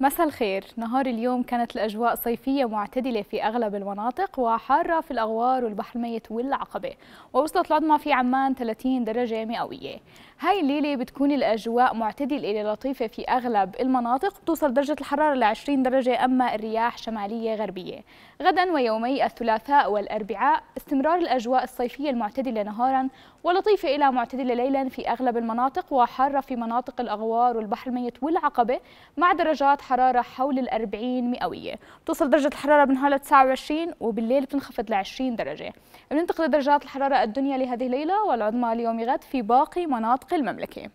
مساء الخير نهار اليوم كانت الأجواء صيفية معتدلة في أغلب المناطق وحارة في الأغوار والبحر الميت والعقبة ووصلت العظمى في عمان 30 درجة مئوية هاي الليلة بتكون الأجواء معتدلة إلى لطيفة في أغلب المناطق بتوصل درجة الحرارة ل 20 درجة أما الرياح شمالية غربية غدا ويومي الثلاثاء والأربعاء استمرار الأجواء الصيفية المعتدلة نهارا ولطيفة إلى معتدلة ليلا في أغلب المناطق وحارة في مناطق الأغوار والبحر الميت والعقبة مع درجات حرارة حول الأربعين مئوية بتوصل درجة الحرارة بنهار ل 29 وبالليل بتنخفض ل 20 درجة بننتقل درجات الحرارة الدنيا لهذه الليلة والعظمى اليوم غد في باقي مناطق المملكة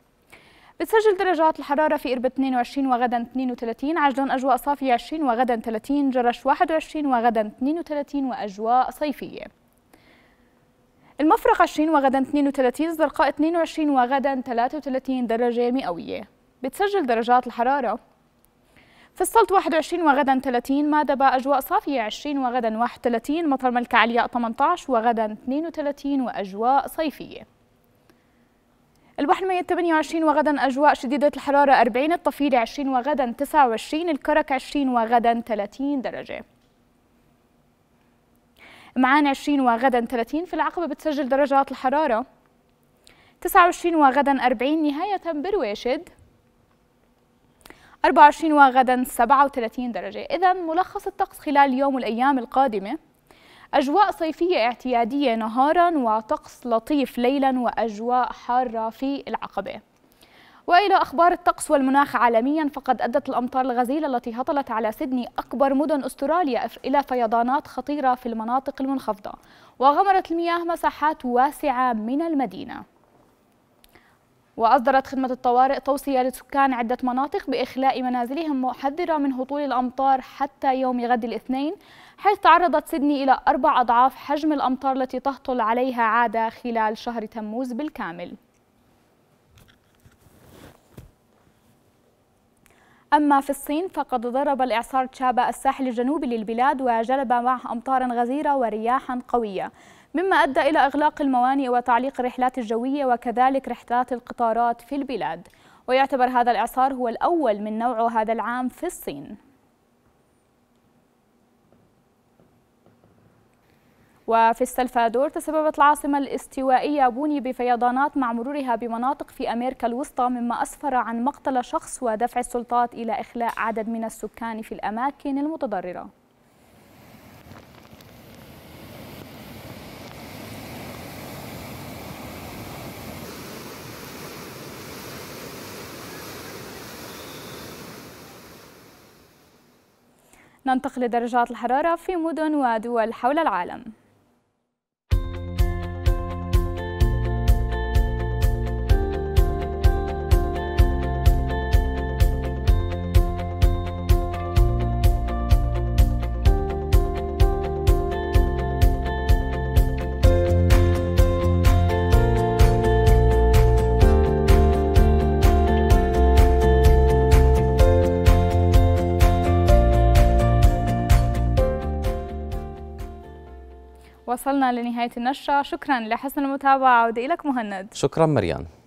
بتسجل درجات الحرارة في إربد 22 وغدا 32 عجلون أجواء صافية 20 وغدا 30 جرش 21 وغدا 32 وأجواء صيفية المفرق 20 وغدا 32 الزرقاء 22 وغدا 33 درجة مئوية بتسجل درجات الحرارة في السلط 21 وغدا 30 مادبا أجواء صافية 20 وغدا 31 مطر ملك علياء 18 وغدا 32 وأجواء صيفية البحر الميت 28 وغدا أجواء شديدة الحرارة 40 الطفيلة 20 وغدا 29 الكرك 20 وغدا 30 درجة معان 20 وغدا 30 في العقبة بتسجل درجات الحرارة 29 وغدا 40 نهاية برويشد 24 وغدا 37 درجة إذا ملخص الطقس خلال اليوم والأيام القادمة أجواء صيفية اعتيادية نهارا وطقس لطيف ليلا وأجواء حارة في العقبة وإلى أخبار الطقس والمناخ عالميا فقد أدت الأمطار الغزيرة التي هطلت على سيدني أكبر مدن أستراليا إلى فيضانات خطيرة في المناطق المنخفضة وغمرت المياه مساحات واسعة من المدينة وأصدرت خدمة الطوارئ توصية لسكان عدة مناطق بإخلاء منازلهم محذرة من هطول الأمطار حتى يوم غد الاثنين حيث تعرضت سيدني إلى أربع أضعاف حجم الأمطار التي تهطل عليها عادة خلال شهر تموز بالكامل أما في الصين فقد ضرب الإعصار تشابا الساحل الجنوبي للبلاد وجلب معه أمطارا غزيرة ورياحا قوية مما أدى إلى إغلاق الموانئ وتعليق الرحلات الجوية وكذلك رحلات القطارات في البلاد ويعتبر هذا الإعصار هو الأول من نوعه هذا العام في الصين وفي السلفادور تسببت العاصمة الاستوائية بوني بفيضانات مع مرورها بمناطق في أمريكا الوسطى مما أسفر عن مقتل شخص ودفع السلطات إلى إخلاء عدد من السكان في الأماكن المتضررة ننتقل لدرجات الحرارة في مدن ودول حول العالم وصلنا لنهاية النشرة شكرا لحسن المتابعة عودة إليك مهند شكرا مريان